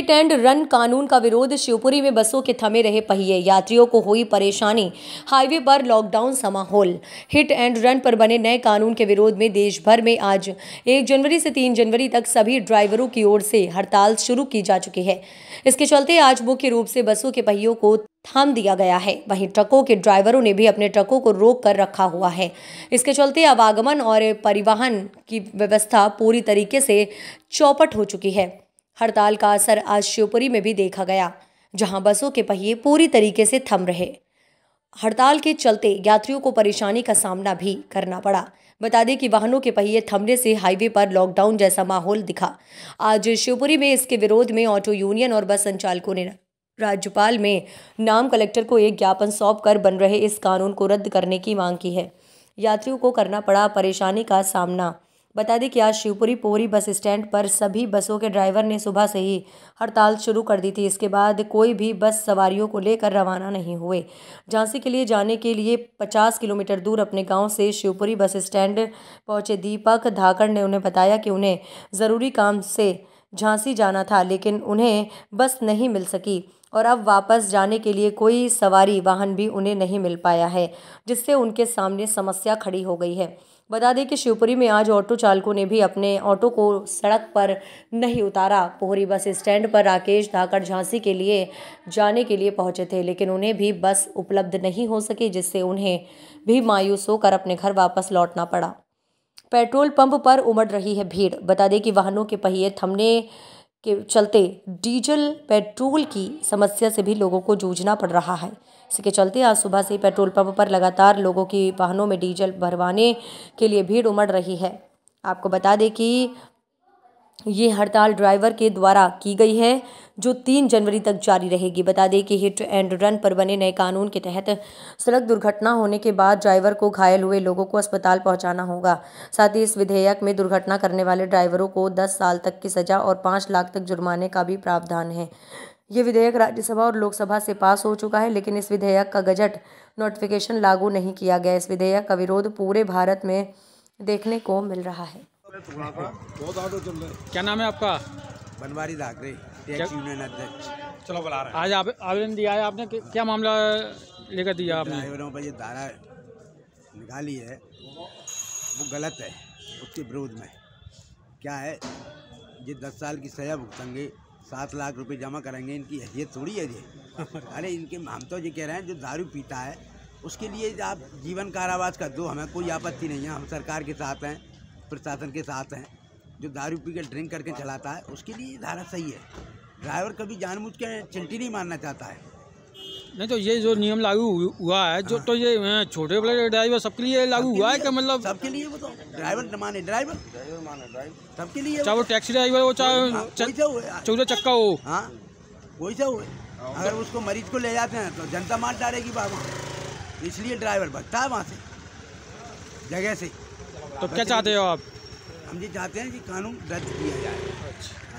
Pit and run कानून का विरोध शिवपुरी में बसों के थमे रहे पहिए यात्रियों को हुई परेशानी हाईवे पर लॉकडाउन समाहौल हिट एंड रन पर बने नए कानून के विरोध में देश भर में आज एक जनवरी से तीन जनवरी तक सभी ड्राइवरों की ओर से हड़ताल शुरू की जा चुकी है इसके चलते आज मुख्य रूप से बसों के पहियों को थाम दिया गया है वहीं ट्रकों के ड्राइवरों ने भी अपने ट्रकों को रोक कर रखा हुआ है इसके चलते आवागमन और परिवहन की व्यवस्था पूरी तरीके से चौपट हो चुकी है हड़ताल का असर आज शिवपुरी में भी देखा गया जहां बसों के पहिए पूरी तरीके से थम रहे हड़ताल के चलते यात्रियों को परेशानी का सामना भी करना पड़ा बता दें कि वाहनों के पहिए थमने से हाईवे पर लॉकडाउन जैसा माहौल दिखा आज शिवपुरी में इसके विरोध में ऑटो यूनियन और बस संचालकों ने राज्यपाल में नाम कलेक्टर को एक ज्ञापन सौंप कर बन रहे इस कानून को रद्द करने की मांग की है यात्रियों को करना पड़ा परेशानी का सामना बता दें कि आज शिवपुरी पोरी बस स्टैंड पर सभी बसों के ड्राइवर ने सुबह से ही हड़ताल शुरू कर दी थी इसके बाद कोई भी बस सवारियों को लेकर रवाना नहीं हुए झांसी के लिए जाने के लिए पचास किलोमीटर दूर अपने गाँव से शिवपुरी बस स्टैंड पहुँचे दीपक धाकड़ ने उन्हें बताया कि उन्हें ज़रूरी काम से झांसी जाना था लेकिन उन्हें बस नहीं मिल सकी और अब वापस जाने के लिए कोई सवारी वाहन भी उन्हें नहीं मिल पाया है जिससे उनके सामने समस्या खड़ी हो गई है बता दें कि शिवपुरी में आज ऑटो चालकों ने भी अपने ऑटो को सड़क पर नहीं उतारा पोहरी बस स्टैंड पर राकेश धाकड़ झांसी के लिए जाने के लिए पहुंचे थे लेकिन उन्हें भी बस उपलब्ध नहीं हो सकी जिससे उन्हें भी मायूस होकर अपने घर वापस लौटना पड़ा पेट्रोल पंप पर उमड़ रही है भीड़ बता दें कि वाहनों के पहिए थमने के चलते डीजल पेट्रोल की समस्या से भी लोगों को जूझना पड़ रहा है इसके चलते आज सुबह से ही पेट्रोल पंप पर लगातार लोगों की वाहनों में डीजल भरवाने के लिए भीड़ उमड़ रही है आपको बता दें कि ये हड़ताल ड्राइवर के द्वारा की गई है जो तीन जनवरी तक जारी रहेगी बता दें कि हिट एंड रन पर बने नए कानून के तहत सड़क दुर्घटना होने के बाद ड्राइवर को घायल हुए लोगों को अस्पताल पहुंचाना होगा साथ ही इस विधेयक में दुर्घटना करने वाले ड्राइवरों को दस साल तक की सज़ा और पाँच लाख तक जुर्माने का भी प्रावधान है ये विधेयक राज्यसभा और लोकसभा से पास हो चुका है लेकिन इस विधेयक का गजट नोटिफिकेशन लागू नहीं किया गया इस विधेयक का विरोध पूरे भारत में देखने को मिल रहा है क्या नाम है आपका बनवारी यूनियन अध्यक्ष चलो बुला रहे आज आवेदन दिया है आपने क्या मामला लेकर दिया आपने ये धारा निकाली है वो गलत है उसके विरोध में क्या है ये दस साल की सजा भुगतेंगे सात लाख रुपए जमा कराएंगे इनकी हैसियत थोड़ी है जी अरे इनके हम तो ये कह रहे हैं जो दारू पीता है उसके लिए आप जीवन कारावास कर दो हमें कोई आपत्ति नहीं है हम सरकार के साथ हैं प्रशासन के साथ हैं जो दारू पी कर ड्रिंक करके चलाता है उसके लिए धारा सही है ड्राइवर कभी जानबूझ के चिल्टी नहीं मारना चाहता है नहीं तो ये जो नियम लागू हुआ है जो हाँ। तो ये हाँ, छोटे बड़े ड्राइवर सबके लिए लागू हुआ है क्या मतलब सबके लिए बताओ तो, ड्राइवर माने ड्राइवर ड्राइवर माने ड्राइवर सबके लिए चाहे वो टैक्सी ड्राइवर हो चाहे हाँ, तो चौदह चक्का हो हाँ वही सा तो हुए अगर उसको मरीज को ले जाते हैं तो जनता मार डालेगी बाबा इसलिए ड्राइवर बचता है वहाँ से जगह से तो क्या चाहते हो आप हम जी चाहते हैं कि कानून रद्द किया जाए अच्छा